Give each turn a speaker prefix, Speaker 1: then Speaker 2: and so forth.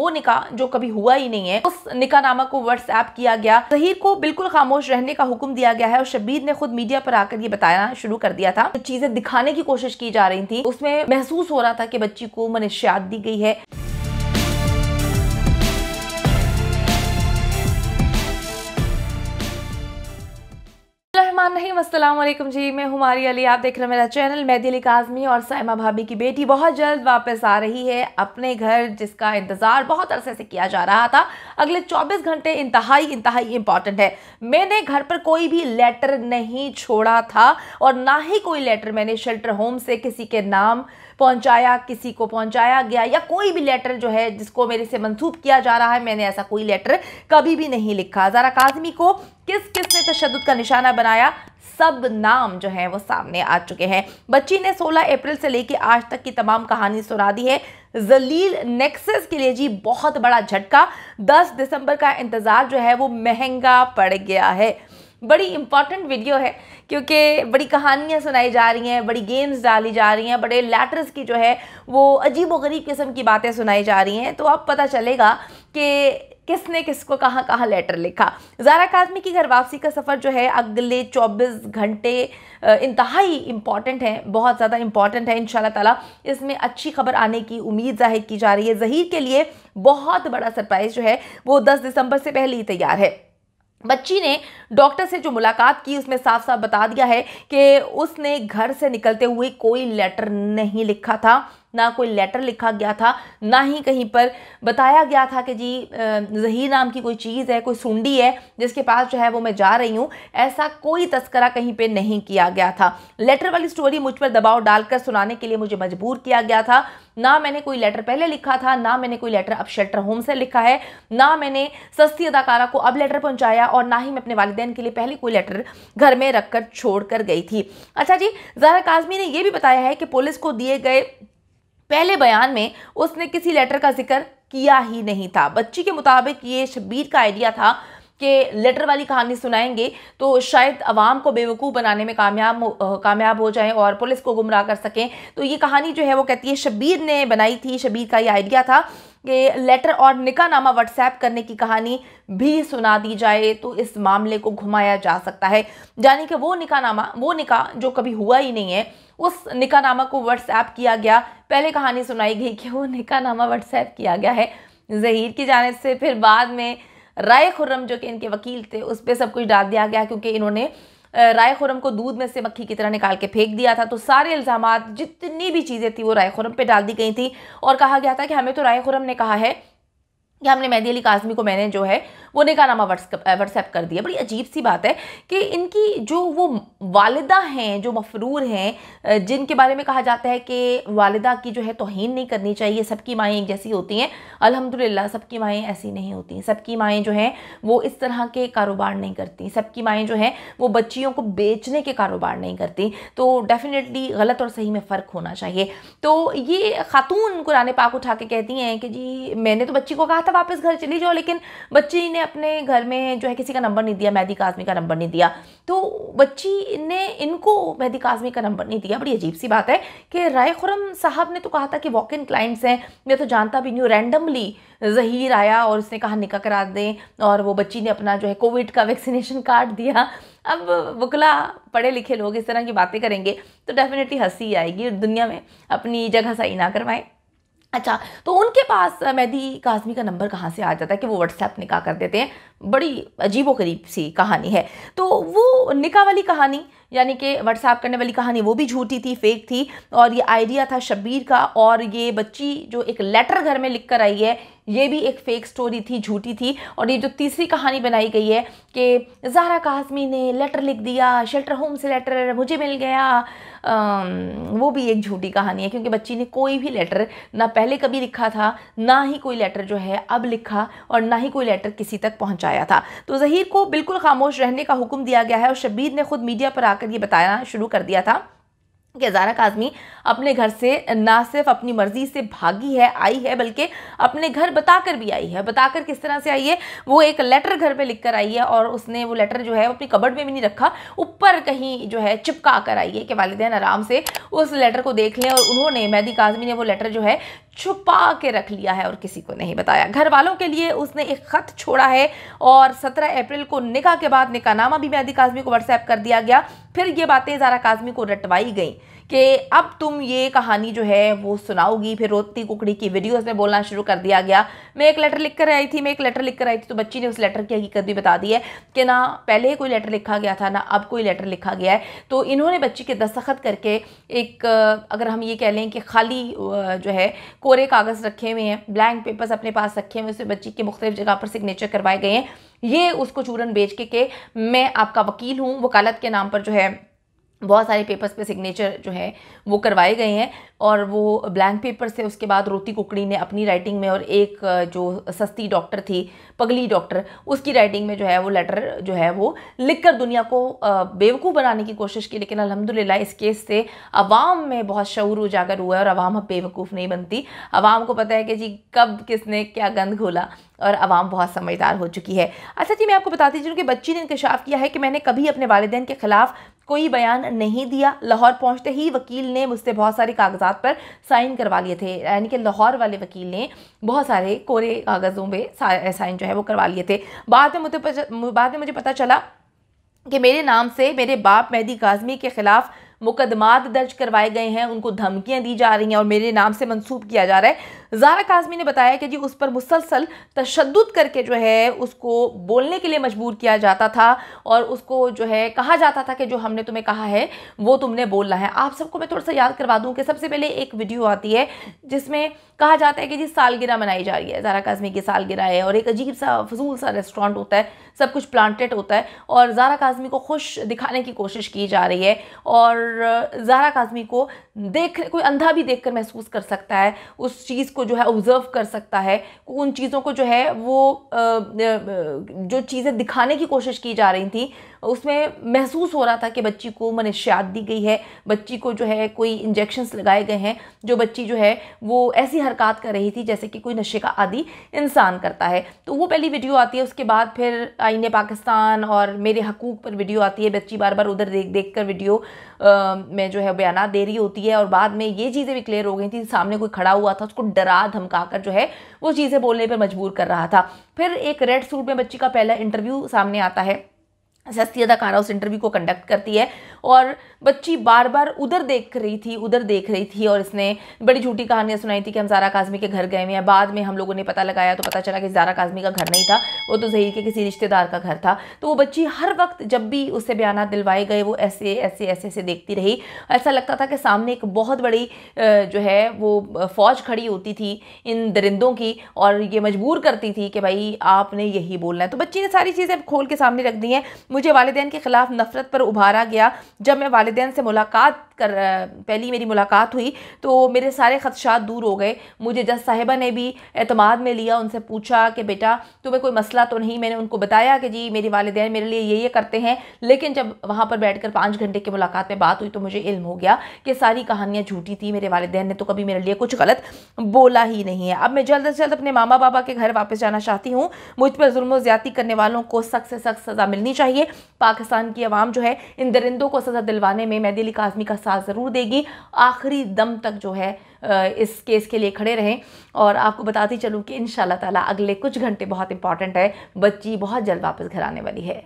Speaker 1: वो निका जो कभी हुआ ही नहीं है उस निका नामा को व्हाट्सएप किया गया जहीर को बिल्कुल खामोश रहने का हुक्म दिया गया है और शबीर ने खुद मीडिया पर आकर ये बताना शुरू कर दिया था तो चीजें दिखाने की कोशिश की जा रही थी उसमें महसूस हो रहा था कि बच्ची को मनुष्यात दी गई है असलम जी मैं हमारी अली आप देख रहे हैं मेरा चैनल मैदी अली काजमी और सैमा भाभी की बेटी बहुत जल्द वापस आ रही है अपने घर जिसका इंतज़ार बहुत अरसे से किया जा रहा था अगले 24 घंटे इंतहाई इंतहाई इम्पॉर्टेंट है मैंने घर पर कोई भी लेटर नहीं छोड़ा था और ना ही कोई लेटर मैंने शेल्टर होम से किसी के नाम पहुंचाया किसी को पहुंचाया गया या कोई भी लेटर जो है जिसको मेरे से मंसूब किया जा रहा है मैंने ऐसा कोई लेटर कभी भी नहीं लिखा ज़रा काजमी को किस किस ने तशद का निशाना बनाया सब नाम जो है वो सामने आ चुके हैं बच्ची ने 16 अप्रैल से लेकर आज तक की तमाम कहानी सुना दी है जलील नेक्सस के लिए जी बहुत बड़ा झटका 10 दिसंबर का इंतज़ार जो है वो महंगा पड़ गया है बड़ी इंपॉर्टेंट वीडियो है क्योंकि बड़ी कहानियाँ सुनाई जा रही हैं बड़ी गेम्स डाली जा रही हैं बड़े लेटर्स की जो है वो अजीब गरीब किस्म की बातें सुनाई जा रही हैं तो अब पता चलेगा कि किसने किसको कहाँ कहाँ लेटर लिखा जारा काजमी की घर वापसी का सफ़र जो है अगले 24 घंटे इंतहाई इम्पॉर्टेंट है बहुत ज़्यादा इम्पॉर्टेंट है इन ताला इसमें अच्छी खबर आने की उम्मीद जाहिर की जा रही है जहीर के लिए बहुत बड़ा सरप्राइज़ जो है वो 10 दिसंबर से पहले ही तैयार है बच्ची ने डॉक्टर से जो मुलाकात की उसमें साफ साफ बता दिया है कि उसने घर से निकलते हुए कोई लेटर नहीं लिखा था ना कोई लेटर लिखा गया था ना ही कहीं पर बताया गया था कि जी जहीर नाम की कोई चीज़ है कोई सुंडी है जिसके पास जो है वो मैं जा रही हूँ ऐसा कोई तस्करा कहीं पर नहीं किया गया था लेटर वाली स्टोरी मुझ पर दबाव डालकर सुनाने के लिए मुझे मजबूर किया गया था ना मैंने कोई लेटर पहले लिखा था ना मैंने कोई लेटर अब शेल्टर होम से लिखा है ना मैंने सस्ती अदाकारा को अब लेटर पहुंचाया और ना ही मैं अपने वालदेन के लिए पहले कोई लेटर घर में रखकर छोड़ कर गई थी अच्छा जी जहरा काजमी ने यह भी बताया है कि पुलिस को दिए गए पहले बयान में उसने किसी लेटर का जिक्र किया ही नहीं था बच्ची के मुताबिक ये शब्बीर का आइडिया था कि लेटर वाली कहानी सुनाएंगे तो शायद आवाम को बेवकूफ़ बनाने में कामयाब कामयाब हो जाएं और पुलिस को गुमराह कर सकें तो ये कहानी जो है वो कहती है शबीर ने बनाई थी शबीर का ये आइडिया था के लेटर और निका नामा व्हाट्सएप करने की कहानी भी सुना दी जाए तो इस मामले को घुमाया जा सकता है यानी कि वो निका नामा वो निका जो कभी हुआ ही नहीं है उस निका नामा को व्हाट्सएप किया गया पहले कहानी सुनाई गई कि वो निका नामा व्हाट्सएप किया गया है जहीर की जानब से फिर बाद में राय खुर्रम जो कि इनके वकील थे उस पर सब कुछ डाल दिया गया क्योंकि इन्होंने राय खुरम को दूध में से मक्खी की तरह निकाल के फेंक दिया था तो सारे इल्ज़ाम जितनी भी चीज़ें थी वो राय खुरम पर डाल दी गई थी और कहा गया था कि हमें तो राय खुरम ने कहा है कि हमने मेहदी अली काजमी को मैंने जो है वो निकानामा व्हाट्सएप कर दिया बड़ी अजीब सी बात है कि इनकी जो वो वालदा हैं जो मफरूर हैं जिनके बारे में कहा जाता है कि वालदा की जो है तोहन नहीं करनी चाहिए सबकी माएँ एक जैसी होती हैं अलहमदिल्ला सबकी माएँ ऐसी नहीं होती सबकी माएँ जो हैं वो इस तरह के कारोबार नहीं करती सबकी माएँ जो हैं वो बच्चियों को बेचने के कारोबार नहीं करती तो डेफ़िनेटली गलत और सही में फ़र्क होना चाहिए तो ये ख़ातून कुरान पाक उठा के कहती हैं कि जी मैंने तो बच्ची को कहा था वापस घर चली जाओ लेकिन बच्ची ने अपने घर में जो है किसी का नंबर नहीं दिया मेहदी काजमी का नंबर नहीं दिया तो बच्ची ने इनको मेहदी काजमी का नंबर नहीं दिया बड़ी अजीब सी बात है कि राय खुरम साहब ने तो कहा था कि वॉक इन क्लाइंट्स हैं मैं तो जानता भी नहीं हूँ रैंडमली जहीर आया और उसने कहा निका करा दें और वो बच्ची ने अपना जो है कोविड का वैक्सीनेशन कार्ड दिया अब वकला पढ़े लिखे लोग इस तरह की बातें करेंगे तो डेफिनेटली हंसी आएगी दुनिया में अपनी जगह सही ना करवाएं अच्छा तो उनके पास मेहदी काजमी का नंबर कहाँ से आ जाता है कि वो व्हाट्सएप निकाह कर देते हैं बड़ी अजीबो गरीब सी कहानी है तो वो निकाह वाली कहानी यानी कि व्हाट्सएप करने वाली कहानी वो भी झूठी थी फेक थी और ये आइडिया था शब्बीर का और ये बच्ची जो एक लेटर घर में लिख कर आई है ये भी एक फेक स्टोरी थी झूठी थी और ये जो तीसरी कहानी बनाई गई है कि जहरा काजमी ने लेटर लिख दिया शेल्टर होम से लेटर मुझे मिल गया आ, वो भी एक झूठी कहानी है क्योंकि बच्ची ने कोई भी लेटर ना पहले कभी लिखा था ना ही कोई लेटर जो है अब लिखा और ना ही कोई लेटर किसी तक पहुंचाया था तो जहीर को बिल्कुल खामोश रहने का हुक्म दिया गया है और शबीर ने खुद मीडिया पर आकर ये बताना शुरू कर दिया था कि जारा काजमी अपने घर से ना सिर्फ अपनी मर्ज़ी से भागी है आई है बल्कि अपने घर बताकर भी आई है बताकर किस तरह से आई है वो एक लेटर घर पे लिख कर आई है और उसने वो लेटर जो है अपनी कबड़ में भी नहीं रखा ऊपर कहीं जो है चिपका कर आई है कि वालदेन आराम से उस लेटर को देख लें और उन्होंने मेहदी काजमी ने वो लेटर जो है छुपा के रख लिया है और किसी को नहीं बताया घर वालों के लिए उसने एक ख़त छोड़ा है और 17 अप्रैल को निका के बाद नामा भी मेहदी काजमी को व्हाट्सएप कर दिया गया फिर ये बातें ज़ारा काजमी को रटवाई गई कि अब तुम ये कहानी जो है वो सुनाओगी फिर रोती कुकड़ी की वीडियोस में बोलना शुरू कर दिया गया मैं एक लेटर लिख कर आई थी मैं एक लेटर लिख कर आई थी तो बच्ची ने उस लेटर की हकीकत भी बता दी है कि ना पहले कोई लेटर लिखा गया था ना अब कोई लेटर लिखा गया है तो इन्होंने बच्ची के दस्तखत करके एक अगर हम ये कह लें कि खाली जो है कोरे कागज़ रखे हुए हैं ब्लैंक पेपर्स अपने पास रखे हुए उससे बच्ची के मुख्तलिफ जगह पर सिग्नेचर करवाए गए हैं ये उसको चूरन बेच के, के मैं आपका वकील हूँ वकालत के नाम पर जो है बहुत सारे पेपर्स पे सिग्नेचर जो है वो करवाए गए हैं और वो ब्लैंक पेपर से उसके बाद रोती कुकड़ी ने अपनी राइटिंग में और एक जो सस्ती डॉक्टर थी पगली डॉक्टर उसकी राइटिंग में जो है वो लेटर जो है वो लिखकर दुनिया को बेवकूफ़ बनाने की कोशिश की लेकिन अलहमदिल्ला इस केस से अवाम में बहुत शौर उजागर हुआ है और आवाम अब बेवकूफ़ नहीं बनती आवाम को पता है कि जी कब किसने क्या गंद घोला और आवाम बहुत समझदार हो चुकी है अच्छा जी मैं आपको बताती चलूँ कि बच्ची ने इंकशाफ किया है कि मैंने कभी अपने वालदेन के ख़िलाफ़ कोई बयान नहीं दिया लाहौर पहुंचते ही वकील ने मुझसे बहुत सारे कागजात पर साइन करवा लिए थे यानी कि लाहौर वाले वकील ने बहुत सारे कोरे कागज़ों पर साइन जो है वो करवा लिए थे बाद में मुझे बाद में मुझे पता चला कि मेरे नाम से मेरे बाप मेहदी काजमी के ख़िलाफ़ मुकदमात दर्ज करवाए गए हैं उनको धमकियां दी जा रही हैं और मेरे नाम से मंसूब किया जा रहा है जारा काजमी ने बताया कि जी उस पर मुसलसल तशद करके जो है उसको बोलने के लिए मजबूर किया जाता था और उसको जो है कहा जाता था कि जो हमने तुम्हें कहा है वो तुमने बोलना है आप सबको मैं थोड़ा सा याद करवा दूँ कि सबसे पहले एक वीडियो आती है जिसमें कहा जाता है कि जी सालगिरह मनाई जा रही है जारा काजमी की सालगिरह है और एक अजीब सा फजूल सा रेस्टोरेंट होता है सब कुछ प्लांटेड होता है और जारा काजमी को खुश दिखाने की कोशिश की जा रही है और जारा काजमी को देख कोई अंधा भी देखकर महसूस कर सकता है उस चीज़ को को जो है ऑब्जर्व कर सकता है उन चीज़ों को जो है वो जो चीज़ें दिखाने की कोशिश की जा रही थी उसमें महसूस हो रहा था कि बच्ची को मनस्यात दी गई है बच्ची को जो है कोई इंजेक्शंस लगाए गए हैं जो बच्ची जो है वो ऐसी हरकत कर रही थी जैसे कि कोई नशे का आदि इंसान करता है तो वो पहली वीडियो आती है उसके बाद फिर आईने पाकिस्तान और मेरे हकूक़ पर वीडियो आती है बच्ची बार बार उधर देख देख कर वीडियो आ, में जो है बयान दे रही होती है और बाद में ये चीज़ें भी क्लियर हो गई थी सामने कोई खड़ा हुआ था उसको डरा धमका कर जो है वो चीज़ें बोलने पर मजबूर कर रहा था फिर एक रेड सूट में बच्ची का पहला इंटरव्यू सामने आता है सस्ती अदाकारा उस इंटरव्यू को कंडक्ट करती है और बच्ची बार बार उधर देख रही थी उधर देख रही थी और इसने बड़ी झूठी कहानियाँ सुनाई थी कि हम जारा काजमी के घर गए हुए हैं बाद में हम लोगों ने पता लगाया तो पता चला कि जारा काजमी का घर नहीं था वो तो जही के किसी रिश्तेदार का घर था तो वो बच्ची हर वक्त जब भी उससे बयान दिलवाए गए वो ऐसे ऐसे ऐसे ऐसे देखती रही ऐसा लगता था कि सामने एक बहुत बड़ी जो है वो फ़ौज खड़ी होती थी इन दरिंदों की और ये मजबूर करती थी कि भाई आपने यही बोलना है तो बच्ची ने सारी चीज़ें खोल के सामने रख दी हैं मुझे वालदेन के ख़िलाफ़ नफ़रत पर उभारा गया जब मैं वालदेन से मुलाकात कर पहली मेरी मुलाकात हुई तो मेरे सारे खदशात दूर हो गए मुझे जज साहिबा ने भी अतमाद में लिया उनसे पूछा कि बेटा तुम्हें कोई मसला तो नहीं मैंने उनको बताया कि जी मेरे वालदेन मेरे लिए ये ये करते हैं लेकिन जब वहाँ पर बैठ कर पाँच घंटे की मुलाकात में बात हुई तो मुझे इल्म हो गया कि सारी कहानियाँ झूठी थी मेरे वालदेन ने तो कभी मेरे लिए कुछ गलत बोला ही नहीं है अब मैं जल्द अज जल्द अपने मामा बाबा के घर वापस जाना चाहती हूँ मुझ पर जुल्म ज़्यादा करने वालों को सख्त से सख्त सज़ा मिलनी चाहिए लिए पाकिस्तान की आवाम जो है इन दरिंदों को सज़ा दिलवाने में मैदी अली काजमी का साथ ज़रूर देगी आखिरी दम तक जो है इस केस के लिए खड़े रहें और आपको बताती चलूँ कि इन ताला अगले कुछ घंटे बहुत इंपॉर्टेंट है बच्ची बहुत जल्द वापस घर आने वाली है